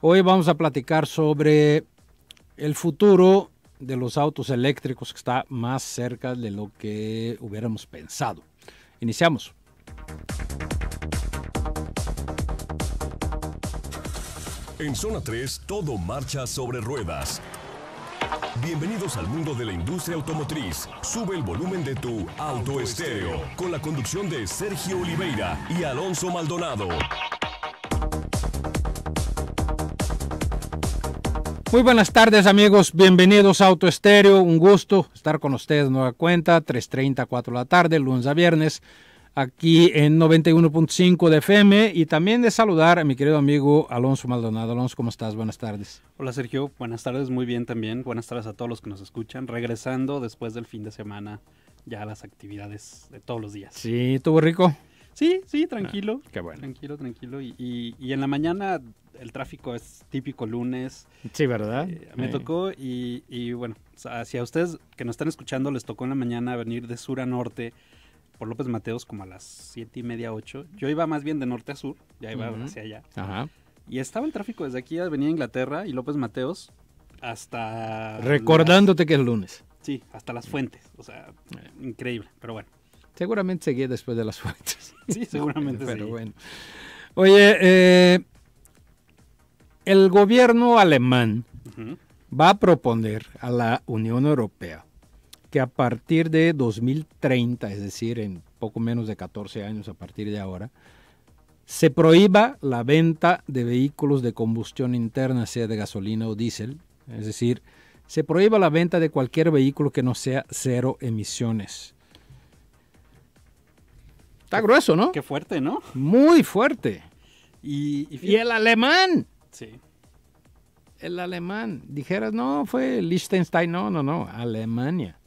Hoy vamos a platicar sobre el futuro de los autos eléctricos que está más cerca de lo que hubiéramos pensado. Iniciamos. En Zona 3 todo marcha sobre ruedas. Bienvenidos al mundo de la industria automotriz. Sube el volumen de tu auto estéreo con la conducción de Sergio Oliveira y Alonso Maldonado. Muy buenas tardes amigos, bienvenidos a Auto Estéreo, un gusto estar con ustedes nueva cuenta, 3.30, 4 de la tarde, lunes a viernes, aquí en 91.5 de FM y también de saludar a mi querido amigo Alonso Maldonado. Alonso, ¿cómo estás? Buenas tardes. Hola Sergio, buenas tardes, muy bien también, buenas tardes a todos los que nos escuchan, regresando después del fin de semana ya a las actividades de todos los días. Sí, ¿tuvo rico? Sí, sí, tranquilo. Ah, qué bueno. Tranquilo, tranquilo. Y, y, en la mañana el tráfico es típico lunes. Sí, ¿verdad? Eh, me tocó y, y bueno, hacia ustedes que nos están escuchando les tocó en la mañana venir de sur a norte por López Mateos como a las siete y media, ocho. Yo iba más bien de norte a sur, ya iba hacia allá. Ajá. Y estaba el tráfico desde aquí a Avenida Inglaterra y López Mateos hasta... Recordándote que es lunes. Sí, hasta las fuentes. O sea, eh. increíble, pero bueno. Seguramente seguía después de las fuertes. Sí, seguramente Pero bueno. Oye, eh, el gobierno alemán va a proponer a la Unión Europea que a partir de 2030, es decir, en poco menos de 14 años a partir de ahora, se prohíba la venta de vehículos de combustión interna, sea de gasolina o diésel, es decir, se prohíba la venta de cualquier vehículo que no sea cero emisiones. Está grueso, ¿no? Qué fuerte, ¿no? Muy fuerte. Y, el alemán. Sí. El alemán. Dijeras, no, fue Liechtenstein. No, no, no. Alemania.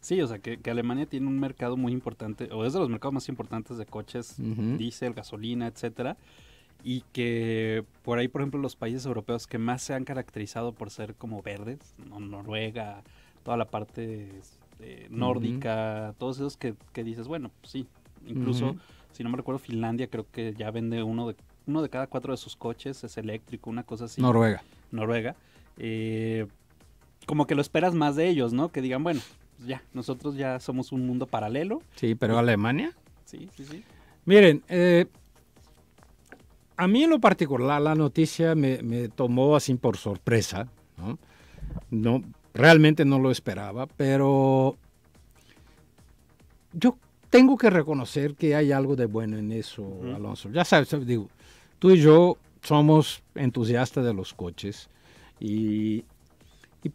Sí, o sea, que, Alemania tiene un mercado muy importante, o es de los mercados más importantes de coches, diésel, gasolina, etcétera. Y que por ahí, por ejemplo, los países europeos que más se han caracterizado por ser como verdes, Noruega, toda la parte este, nórdica, todos esos que, que dices, bueno, pues sí, Incluso, si no me recuerdo, Finlandia creo que ya vende uno de, uno de cada cuatro de sus coches, es eléctrico, una cosa así. Noruega. Noruega. Eh, como que lo esperas más de ellos, ¿no? Que digan, bueno, pues ya, nosotros ya somos un mundo paralelo. Sí, pero Alemania. Sí, sí, sí. Miren, eh, a mí en lo particular la noticia me, tomó así por sorpresa, ¿no? Realmente no lo esperaba, pero yo tengo que reconocer que hay algo de bueno en eso, Alonso. Ya sabes, digo, tú y yo somos entusiastas de los coches y,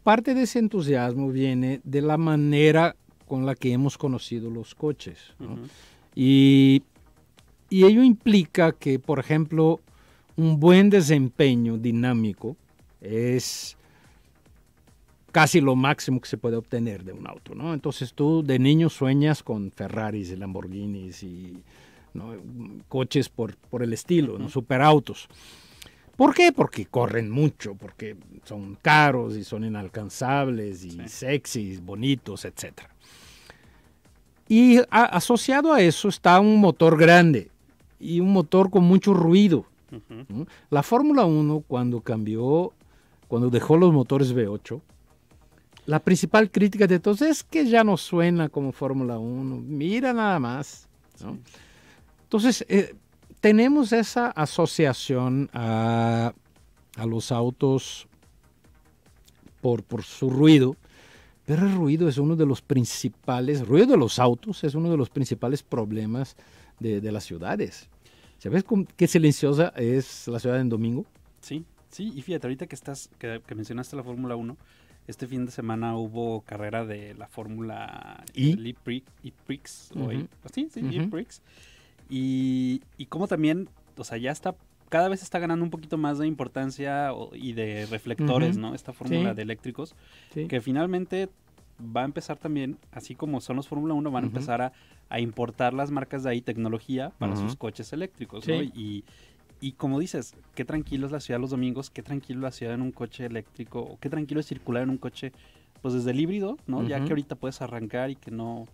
parte de ese entusiasmo viene de la manera con la que hemos conocido los coches. y, ello implica que, por ejemplo, un buen desempeño dinámico es casi lo máximo que se puede obtener de un auto, Entonces tú de niño sueñas con Ferraris y Lamborghinis y coches por, el estilo, ¿no? Superautos. ¿Por qué? Porque corren mucho, porque son caros y son inalcanzables y sexys, bonitos, etc. Y asociado a eso está un motor grande y un motor con mucho ruido. La Fórmula 1 cuando cambió, cuando dejó los motores V8, la principal crítica de todos es que ya no suena como Fórmula 1, mira nada más. Entonces, eh, tenemos esa asociación a, los autos por, por, su ruido, pero el ruido es uno de los principales, ruido de los autos es uno de los principales problemas de, las ciudades. ¿Sabes qué silenciosa es la ciudad en domingo? Sí, sí, y fíjate, ahorita que estás, que, que mencionaste la Fórmula 1, este fin de semana hubo carrera de la Fórmula ¿Y? E, e, e, pues e Prix. Y, y como también, o sea, ya está, cada vez está ganando un poquito más de importancia y de reflectores, ¿no? Esta fórmula de eléctricos, que finalmente va a empezar también, así como son los Fórmula 1, van a empezar a, a, importar las marcas de ahí tecnología para sus coches eléctricos, ¿no? Y, y como dices, qué tranquilo es la ciudad los domingos, qué tranquilo es la ciudad en un coche eléctrico, o qué tranquilo es circular en un coche, pues desde el híbrido, ¿no? Ya que ahorita puedes arrancar y que no,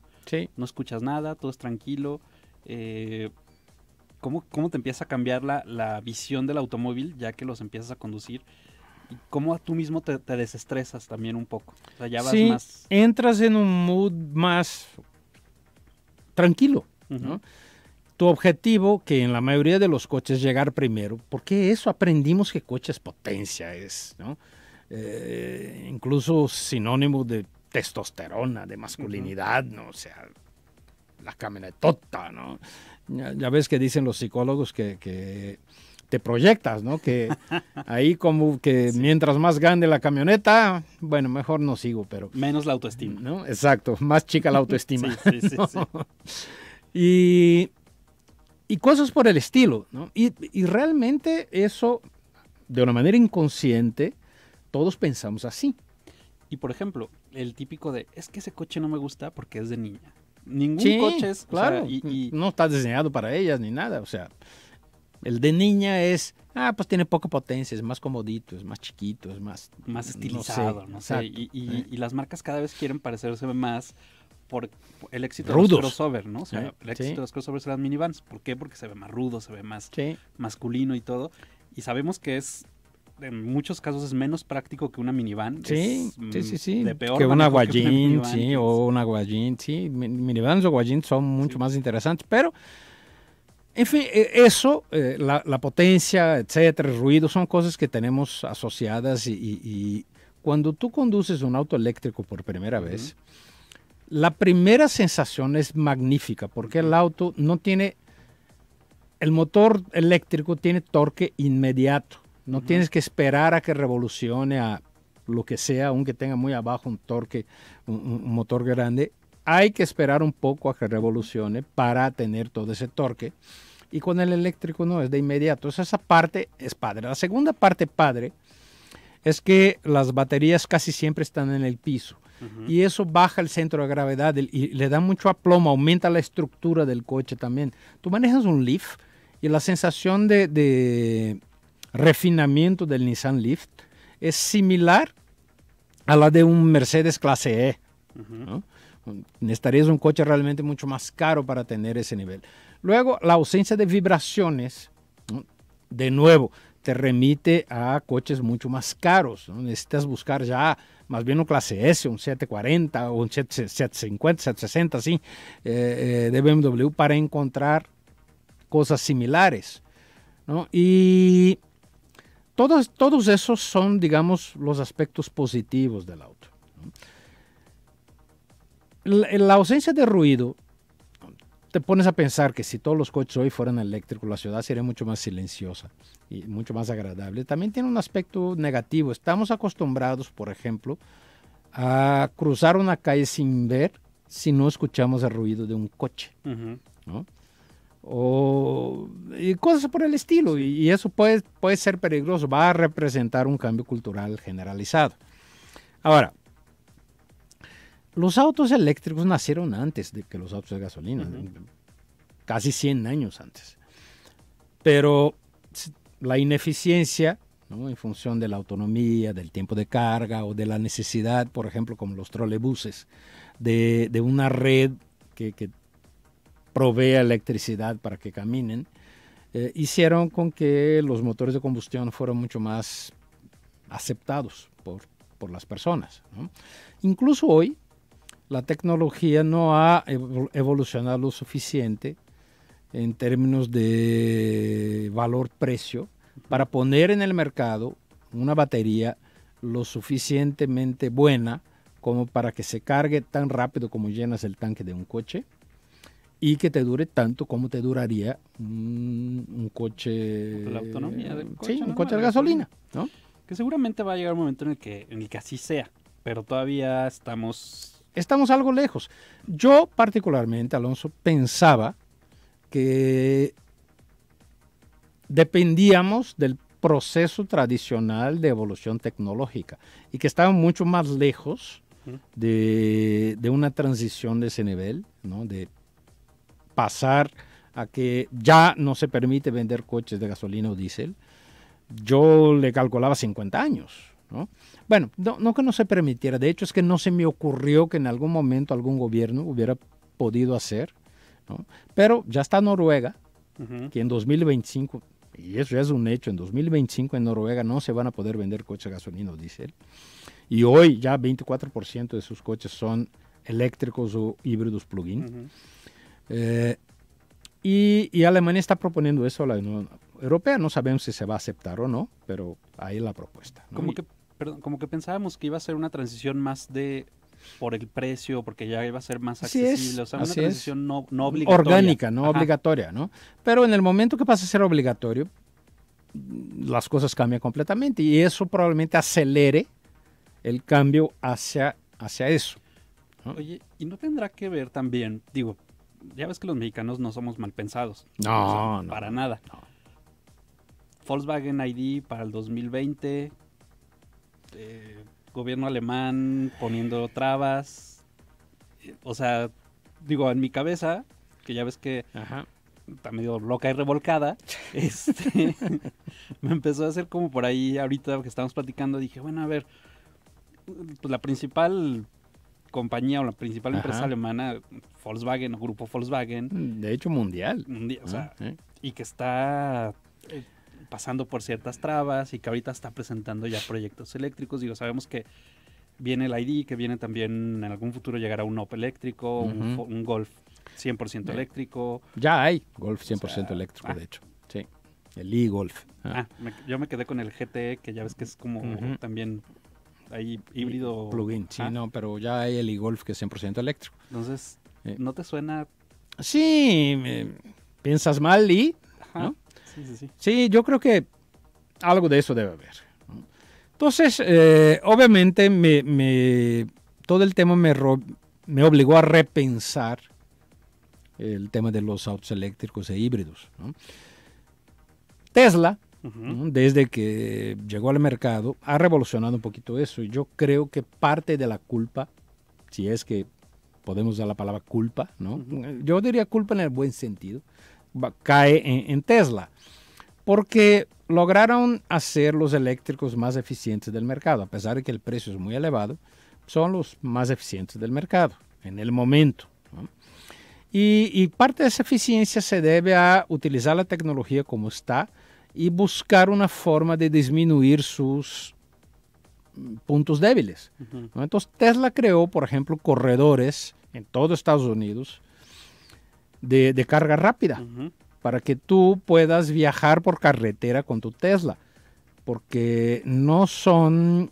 no escuchas nada, todo es tranquilo. Eh, ¿cómo, te empieza a cambiar la, visión del automóvil ya que los empiezas a conducir? ¿Y cómo tú mismo te, desestresas también un poco? O sea, ya vas sí, más... entras en un mood más tranquilo, ¿no? tu objetivo, que en la mayoría de los coches llegar primero, porque eso aprendimos que coches potencia es, ¿no? Eh, incluso sinónimo de testosterona, de masculinidad, ¿no? O sea, la camionetota, ¿no? Ya, ves que dicen los psicólogos que, te proyectas, ¿no? Que ahí como que mientras más grande la camioneta, bueno, mejor no sigo, pero... Menos la autoestima. ¿no? Exacto, más chica la autoestima. sí, sí, Y y cosas por el estilo. ¿no? Y, realmente eso, de una manera inconsciente, todos pensamos así. Y por ejemplo, el típico de, es que ese coche no me gusta porque es de niña. Ningún coche es, claro, y, no está diseñado para ellas ni nada. O sea, el de niña es, ah, pues tiene poca potencia, es más comodito, es más chiquito, es más... Más estilizado, no sé. Y, eh. y, las marcas cada vez quieren parecerse más por el éxito de los crossover, ¿no? el éxito de los crossovers las minivans. ¿Por qué? Porque se ve más rudo, se ve más masculino y todo. Y sabemos que es en muchos casos es menos práctico que una minivan. Sí, sí, mm, sí, De peor que una guayín, sí, o una guayín, sí. Minivans o guayín son mucho más interesantes, pero, en fin, e, eso, eh, la, potencia, etcétera, el ruido, son cosas que tenemos asociadas y, cuando tú conduces un auto eléctrico por primera vez, la primera sensación es magnífica porque el auto no tiene, el motor eléctrico tiene torque inmediato. No tienes que esperar a que revolucione a lo que sea, aunque tenga muy abajo un torque, un, motor grande. Hay que esperar un poco a que revolucione para tener todo ese torque. Y con el eléctrico no, es de inmediato. esa parte es padre. La segunda parte padre es que las baterías casi siempre están en el piso y eso baja el centro de gravedad y le da mucho aplomo, aumenta la estructura del coche también. Tú manejas un Leaf y la sensación de, refinamiento del Nissan Leaf es similar a la de un Mercedes clase E. Necesitarías un coche realmente mucho más caro para tener ese nivel. Luego, la ausencia de vibraciones. De nuevo, te remite a coches mucho más caros. Necesitas buscar ya más bien un clase S, un 740 un 750, 760, sí, eh, eh, de BMW para encontrar cosas similares. Y todos, todos esos son, digamos, los aspectos positivos del auto. la ausencia de ruido te pones a pensar que si todos los coches hoy fueran eléctricos, la ciudad sería mucho más silenciosa y mucho más agradable. También tiene un aspecto negativo. Estamos acostumbrados, por ejemplo, a cruzar una calle sin ver si no escuchamos el ruido de un coche. o cosas por el estilo. Y, eso puede, puede ser peligroso, va a representar un cambio cultural generalizado. Ahora, los autos eléctricos nacieron antes de que los autos de gasolina, casi 100 años antes. Pero la ineficiencia, en función de la autonomía, del tiempo de carga o de la necesidad, por ejemplo, como los trolebuses, de, una red que, que provea electricidad para que caminen, eh, hicieron con que los motores de combustión fueran mucho más aceptados por, por las personas. Incluso hoy la tecnología no ha evolucionado lo suficiente en términos de valor-precio para poner en el mercado una batería lo suficientemente buena como para que se cargue tan rápido como llenas el tanque de un coche y que te dure tanto como te duraría un, coche. Pues la autonomía del coche. Sí, un coche de gasolina, ¿no? Que seguramente va a llegar un momento en que, en el que así sea, pero todavía estamos estamos algo lejos. Yo particularmente, Alonso, pensaba que dependíamos del proceso tradicional de evolución tecnológica y que estábamos mucho más lejos de, una transición de ese nivel, ¿no? de pasar a que ya no se permite vender coches de gasolina o diésel. Yo le calculaba 50 años bueno, no, que no se permitiera, de hecho es que no se me ocurrió que en algún momento algún gobierno hubiera podido hacer, pero ya está Noruega, que en 2025, y eso ya es un hecho, en 2025 en Noruega no se van a poder vender coches gasolina o diésel, y hoy ya 24% de sus coches son eléctricos o híbridos plug-in. Eh, y, Alemania está proponiendo eso a la Europea. No sabemos si se va a aceptar o no, pero ahí la propuesta. Como, que, como que pensábamos que iba a ser una transición más de por el precio, porque ya iba a ser más accesible, o sea, una transición no, obligatoria. Orgánica, no obligatoria, ¿no? Pero en el momento que pasa a ser obligatorio, las cosas cambian completamente y eso probablemente acelere el cambio hacia, hacia eso. Oye, ¿y no tendrá que ver también, digo, ya ves que los mexicanos no somos mal pensados. No, no. Para nada. No. Volkswagen ID para el 2020, eh, gobierno alemán poniendo trabas. Eh, o sea, digo, en mi cabeza, que ya ves que está medio loca y revolcada, este, me empezó a hacer como por ahí, ahorita que estamos platicando, dije, bueno, a ver, pues la principal compañía o la principal empresa alemana, Volkswagen o grupo Volkswagen. De hecho, mundial. o ah, sea, y que está eh, pasando por ciertas trabas y que ahorita está presentando ya proyectos eléctricos. Digo, sabemos que viene el ID, que viene también en algún futuro llegar a un op eléctrico, un, Golf 100% eléctrico. Ya hay Golf 100% eléctrico, ah. de hecho. Sí. El e-Golf. Ah, ah. yo me quedé con el GTE, que ya ves que es como también ahí híbrido. Plugin, sí, ah. no, pero ya hay el e-Golf que es 100% eléctrico. Entonces, eh. ¿no te suena? Sí, piensas mal y. ¿no? Sí, yo creo que algo de eso debe haber. Entonces, eh, obviamente, me, todo el tema me, me obligó a repensar el tema de los autos eléctricos e híbridos. Tesla, desde que llegó al mercado, ha revolucionado un poquito eso. Y yo creo que parte de la culpa, si es que podemos usar la palabra culpa, Yo diría culpa en el buen sentido, cae en, Tesla, porque lograron hacer los eléctricos más eficientes del mercado, a pesar de que el precio es muy elevado, son los más eficientes del mercado en el momento. Y, parte de esa eficiencia se debe a utilizar la tecnología como está y buscar una forma de disminuir sus puntos débiles. Entonces Tesla creó, por ejemplo, corredores en todo Estados Unidos de, carga rápida para que tú puedas viajar por carretera con tu Tesla. Porque no son...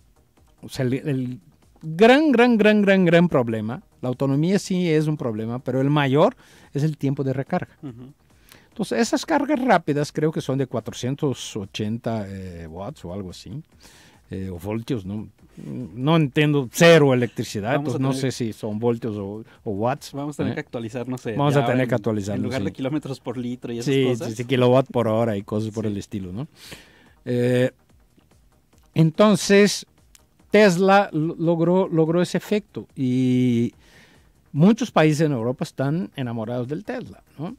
O sea, el, gran, gran, gran, gran, gran problema. La autonomía sí es un problema, pero el mayor es el tiempo de recarga. Entonces, esas cargas rápidas creo que son de 480 eh, watts o algo así, eh, o voltios, ¿no? no entiendo cero electricidad, no sé si son voltios o, watts. Vamos a tener ¿eh? que que no sé vamos a tener que actualizar En lugar de kilómetros por litro y esas cosas. Sí, por hora y cosas por el estilo, ¿no? Eh, entonces, Tesla logró, logró ese efecto y muchos países en Europa están enamorados del Tesla, ¿no?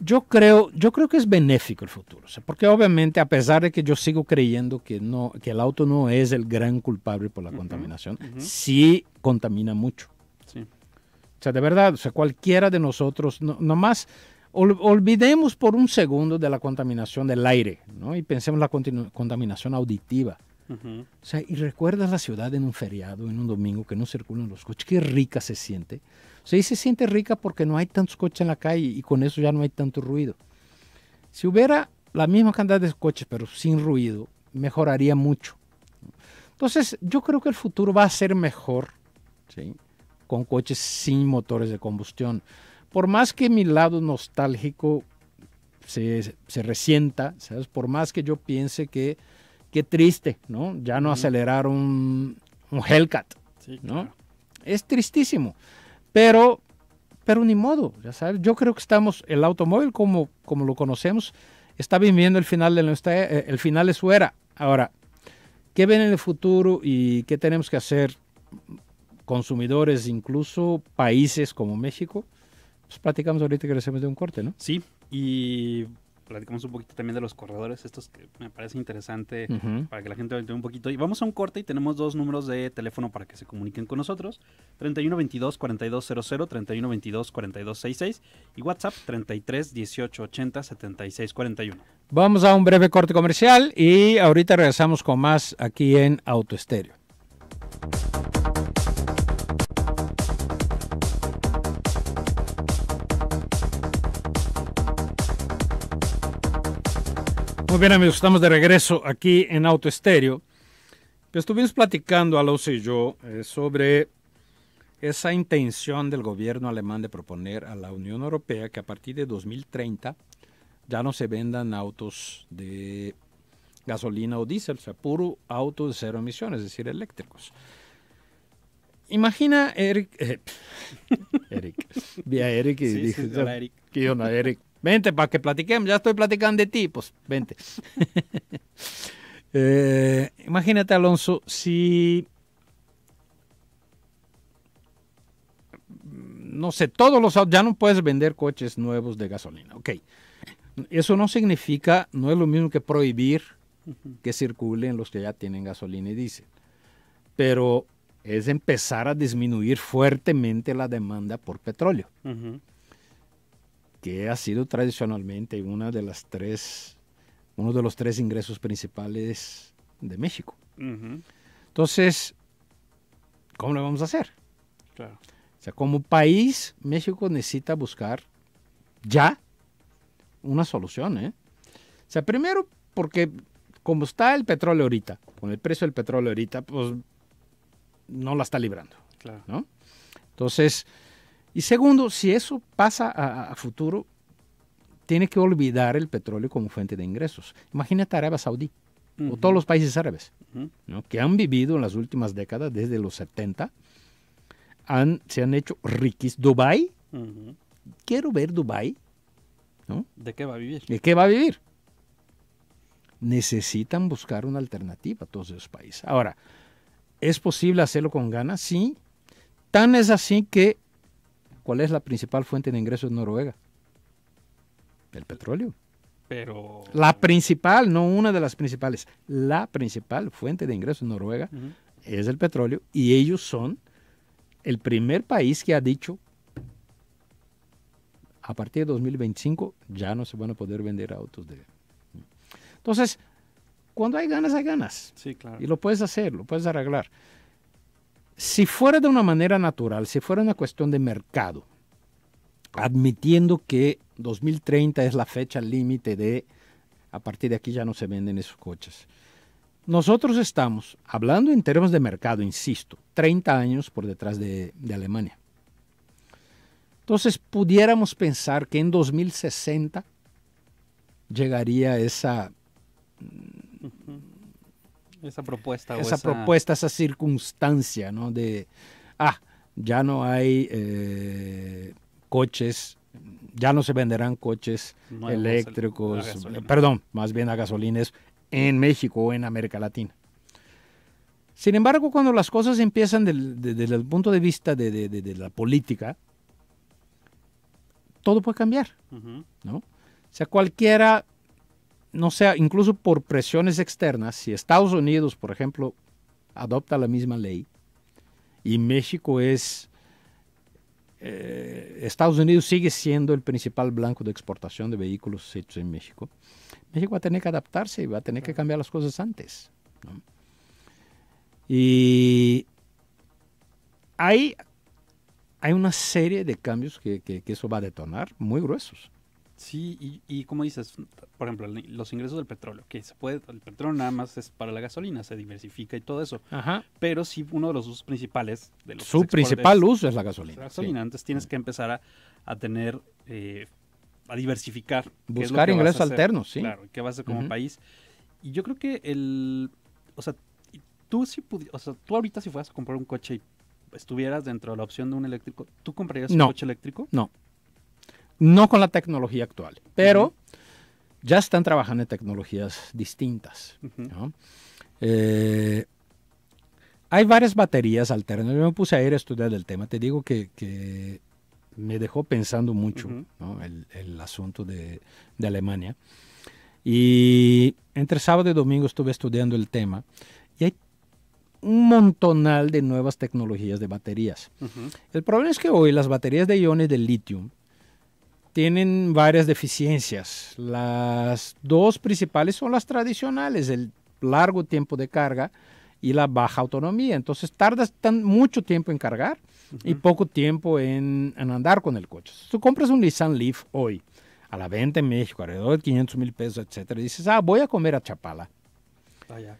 yo creo, yo creo que es benéfico el futuro, porque obviamente a pesar de que yo sigo creyendo que, no, que el auto no es el gran culpable por la contaminación, sí contamina mucho. O sea, de verdad, sea, cualquiera de nosotros, nomás olvidemos por un segundo de la contaminación del aire, ¿no? Y pensemos en la contaminación auditiva. O sea, y recuerdas la ciudad en un feriado, en un domingo, que no circulan los coches, qué rica se siente. O sea, y se siente rica porque no hay tantos coches en la calle y con eso ya no hay tanto ruido. Si hubiera la misma cantidad de coches, pero sin ruido, mejoraría mucho. Entonces, yo creo que el futuro va a ser mejor con coches sin motores de combustión. Por más que mi lado nostálgico se, se resienta, ¿sabes? por más que yo piense que Qué triste, ¿no? Ya no acelerar un, un Hellcat, ¿no? Es tristísimo. Pero, pero ni modo, ya sabes, yo creo que estamos, el automóvil como, como lo conocemos, está viviendo el final de nuestra, eh, el final de su era. Ahora, ¿qué ven en el futuro y qué tenemos que hacer consumidores, incluso países como México? Pues platicamos ahorita que hacemos de un corte, ¿no? Sí, y platicamos un poquito también de los corredores, estos que me parece interesante para que la gente vea un poquito. Y vamos a un corte y tenemos dos números de teléfono para que se comuniquen con nosotros. 3122-4200, 3122-4266 y WhatsApp 33 18 80 76 41. Vamos a un breve corte comercial y ahorita regresamos con más aquí en Autoestéreo. Muy pues bien amigos, estamos de regreso aquí en Auto Estéreo. Pues, estuvimos platicando, Alonso y yo, eh, sobre esa intención del gobierno alemán de proponer a la Unión Europea que a partir de 2030 ya no se vendan autos de gasolina o diésel, o sea, puro auto de cero emisiones, es decir, eléctricos. Imagina, Eric. Eh, Eric. Vi a Eric y dije. Eric. Vente para que platiquemos, ya estoy platicando de ti, pues vente. Eh, imagínate, Alonso, si no sé, todos los ya no puedes vender coches nuevos de gasolina. Ok. Eso no significa, no es lo mismo que prohibir que circulen los que ya tienen gasolina y diésel. Pero es empezar a disminuir fuertemente la demanda por petróleo que ha sido tradicionalmente una de las tres, uno de los tres ingresos principales de México. Entonces, ¿cómo lo vamos a hacer? O sea, como país, México necesita buscar ya una solución. ¿eh? O sea, primero porque como está el petróleo ahorita, con el precio del petróleo ahorita, pues no la está librando. ¿no? Entonces, y segundo, si eso pasa a, futuro, tiene que olvidar el petróleo como fuente de ingresos. Imagínate Arabia Saudí o todos los países árabes que han vivido en las últimas décadas, desde los 70, han, se han hecho ricos. Dubái, quiero ver Dubái. ¿De qué va a vivir? ¿De qué va a vivir? Necesitan buscar una alternativa a todos esos países. Ahora, ¿es posible hacerlo con ganas? Sí. Tan es así que ¿cuál es la principal fuente de ingresos en Noruega? El petróleo. Pero... La principal, no una de las principales, la principal fuente de ingresos en Noruega es el petróleo y ellos son el primer país que ha dicho a partir de 2025 ya no se van a poder vender autos de... Entonces, cuando hay ganas, hay ganas. Sí, claro. Y lo puedes hacer, lo puedes arreglar si fuera de una manera natural, si fuera una cuestión de mercado, admitiendo que 2030 es la fecha límite de a partir de aquí ya no se venden esos coches. Nosotros estamos, hablando en términos de mercado, insisto, 30 años por detrás de, Alemania. Entonces pudiéramos pensar que en 2060 llegaría esa esa propuesta. Esa, propuesta, esa circunstancia, ¿no? De, ah, ya no hay eh, coches, ya no se venderán coches eléctricos, perdón, más bien a gasolines en México o en América Latina. Sin embargo, cuando las cosas empiezan desde el punto de vista de, la política, todo puede cambiar, ¿no? O sea, cualquiera no sea, incluso por presiones externas, si Estados Unidos, por ejemplo, adopta la misma ley y México es, eh, Estados Unidos sigue siendo el principal blanco de exportación de vehículos hechos en México, México va a tener que adaptarse y va a tener que cambiar las cosas antes. Y hay, hay una serie de cambios que eso va a detonar muy gruesos. Sí, y, como dices, por ejemplo, los ingresos del petróleo, que se puede, el petróleo nada más es para la gasolina, se diversifica y todo eso. Ajá. Pero sí, uno de los usos principales de los Su principal uso es la gasolina. La gasolina, entonces tienes que empezar a, tener, eh, a diversificar. Buscar ingresos alternos, sí. Claro, qué vas a ser como país. Y yo creo que el, o sea, tú si o tú ahorita si fueras a comprar un coche y estuvieras dentro de la opción de un eléctrico, ¿tú comprarías un coche eléctrico? No no con la tecnología actual, pero ya están trabajando en tecnologías distintas. Eh, hay varias baterías alternas. Yo me puse a ir a estudiar el tema. Te digo que, me dejó pensando mucho el, asunto de, Alemania. Y entre sábado y domingo estuve estudiando el tema y hay un montonal de nuevas tecnologías de baterías. El problema es que hoy las baterías de iones de litio tienen varias deficiencias. Las dos principales son las tradicionales, el largo tiempo de carga y la baja autonomía. Entonces tardas tan mucho tiempo en cargar y poco tiempo en, andar con el coche. tú compras un Nissan Leaf hoy, a la venta en México, alrededor de 500 mil pesos, etcétera, dices, ah, voy a comer a Chapala. Allá.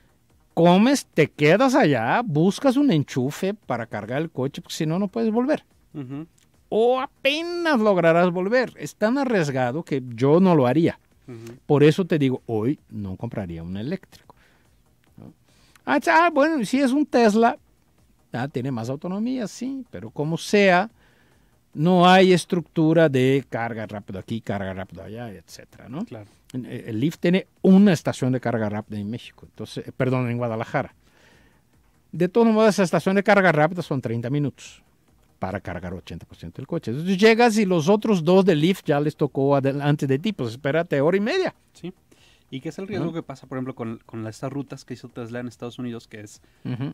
Comes, te quedas allá, buscas un enchufe para cargar el coche, porque si no, no puedes volver. Uh o apenas lograrás volver. Es tan arriesgado que yo no lo haría. Por eso te digo, hoy no compraría un eléctrico. Ah, ah, bueno, si es un Tesla, ah, tiene más autonomía, sí, pero como sea, no hay estructura de carga rápida aquí, carga rápida allá, etcétera, eh, El Leaf tiene una estación de carga rápida en México, entonces, eh, perdón, en Guadalajara. De todos modos, esa estación de carga rápida son 30 minutos para cargar 80% del coche. Entonces llegas y los otros dos de Lyft ya les tocó antes de ti, pues espérate hora y media. Sí. ¿Y qué es el riesgo que pasa, por ejemplo, con, con estas rutas que hizo Tesla en Estados Unidos, que es eh,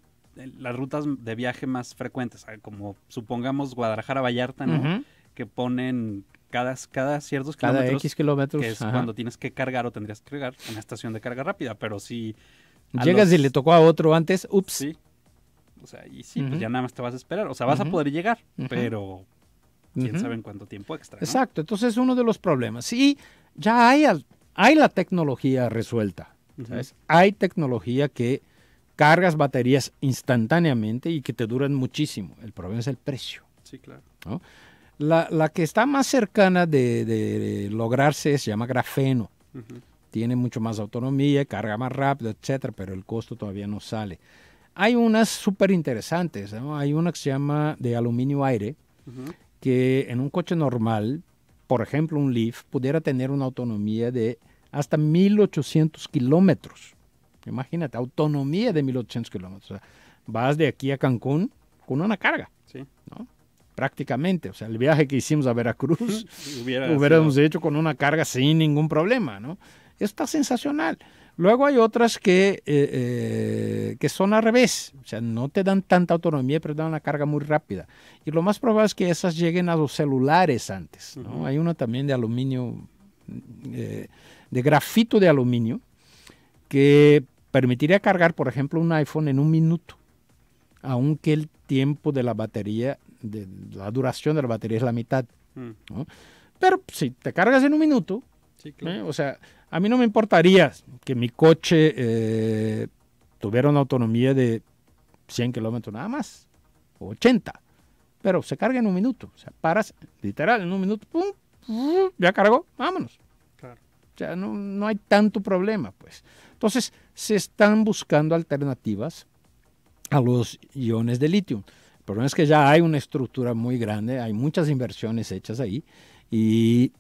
las rutas de viaje más frecuentes, ah, como supongamos Guadalajara-Vallarta, ¿no? Que ponen cada, cada ciertos cada kilómetros. X kilómetros. Que es cuando tienes que cargar o tendrías que cargar en la estación de carga rápida, pero si... Llegas y le tocó a otro antes, ups. Sí, o sea, y sí, pues ya nada más te vas a esperar. O sea, vas a poder llegar, pero quién sabe en cuánto tiempo extra. Exacto, entonces es uno de los problemas. Y ya hay, la tecnología resuelta. ¿sabes? Hay tecnología que cargas baterías instantáneamente y que te duran muchísimo. El problema es el precio. Sí, claro. La, que está más cercana de, de lograrse se llama grafeno. Tiene mucho más autonomía, carga más rápido, etcétera, pero el costo todavía no sale. Hay unas súper interesantes, Hay una que se llama de aluminio aire, que en un coche normal, por ejemplo un Leaf, pudiera tener una autonomía de hasta 1800 kilómetros. Imagínate, autonomía de 1800 kilómetros. vas de aquí a Cancún con una carga, prácticamente. O sea, el viaje que hicimos a Veracruz hubiéramos hecho con una carga sin ningún problema, ¿no? Está sensacional. Luego hay otras que, eh, eh, que son al revés, o sea, no te dan tanta autonomía, pero te dan una carga muy rápida. Y lo más probable es que esas lleguen a los celulares antes. Hay una también de aluminio, eh, de grafito de aluminio, que permitiría cargar, por ejemplo, un iPhone en un minuto, aunque el tiempo de la batería, de la duración de la batería es la mitad. Mm. Pero si te cargas en un minuto, ¿Eh? O sea, a mí no me importaría que mi coche eh, tuviera una autonomía de 100 kilómetros nada más, o 80, pero se carga en un minuto. O sea, paras literal en un minuto, pum, ya cargó, vámonos. O sea, no, hay tanto problema, pues. Entonces, se están buscando alternativas a los iones de litio. El problema es que ya hay una estructura muy grande, hay muchas inversiones hechas ahí y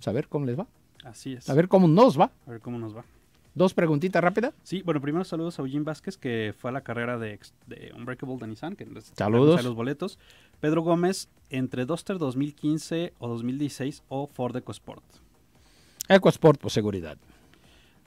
saber cómo les va. Así es. A ver cómo nos va. A ver cómo nos va. Dos preguntitas rápidas. Sí, bueno, primero saludos a Eugene Vázquez, que fue a la carrera de, Unbreakable de Nissan, que saludos. a los boletos. Pedro Gómez, entre Duster 2015 o 2016 o Ford EcoSport. EcoSport por seguridad.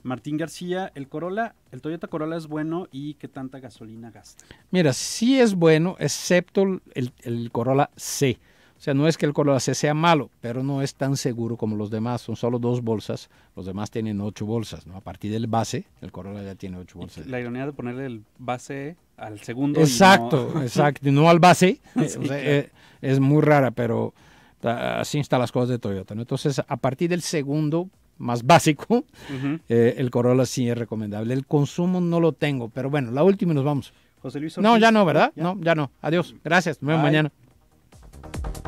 Martín García, el Corolla, el Toyota Corolla es bueno y qué tanta gasolina gasta. Mira, sí es bueno, excepto el, el Corolla C. O sea, no es que el Corolla C sea malo, pero no es tan seguro como los demás. Son solo dos bolsas. Los demás tienen ocho bolsas. ¿no? A partir del base, el Corolla ya tiene ocho bolsas. La ironía de ponerle el base al segundo. Exacto, no... exacto. No al base. Eh, eh, es, muy rara, pero ah, así están las cosas de Toyota. ¿no? Entonces, a partir del segundo más básico, eh, el Corolla sí es recomendable. El consumo no lo tengo, pero bueno, la última y nos vamos. José Luis No, ya no, ¿verdad? No, ya no. Adiós. Gracias. Nos vemos mañana.